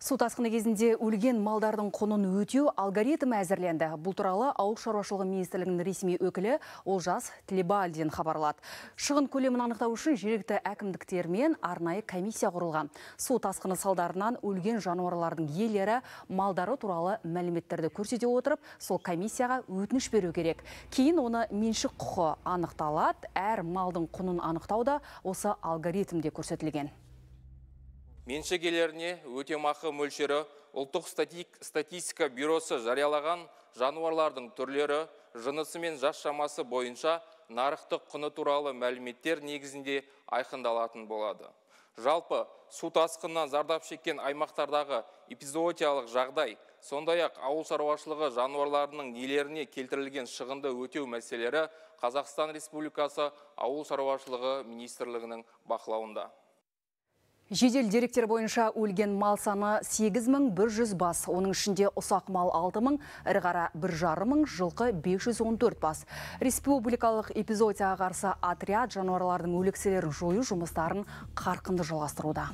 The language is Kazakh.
Су тасқыны кезінде өлген малдардың құнын өтеу алгоритмі әзірленді. Бұл туралы ауыл шаруашылығы министрлігінің ресми өкілі Олжас Тілебалдин хабарлады. Шығын көлемін анықтау үшін жергілікті әкімдіктермен арнайы комиссия құрылған. Су тасқыны салдарынан өлген жануарлардың иелері малдары туралы мәліметтерді көрсете отырып, сол комиссияға өтініш беру керек. Кейін оны меншік құқы анықталады, әр малдың құнын анықтауда осы алгоритмде көрсетілген меншік өте өтемақы мөлшері ұлттық статистика бюросы жариялаған жануарлардың түрлері жынысы мен жас шамасы бойынша нарықтық құны туралы мәліметтер негізінде айқындалатын болады жалпы су тасқынынан зардап шеккен аймақтардағы эпизоотиялық жағдай сондай ақ ауыл шаруашылығы жануарларының нелеріне келтірілген шығынды өтеу мәселелері қазақстан республикасы ауыл шаруашылығы министрлігінің бақылауында Жедел деректер бойынша өлген мал саны 8100 бас, оның ішінде ұсақ мал 6000, ірғара 1,5000, жылқы 514 бас. Республикалық эпизодияға қарсы отряд жануарлардың өлікселерін жою жұмыстарын қарқынды жалғастыруда.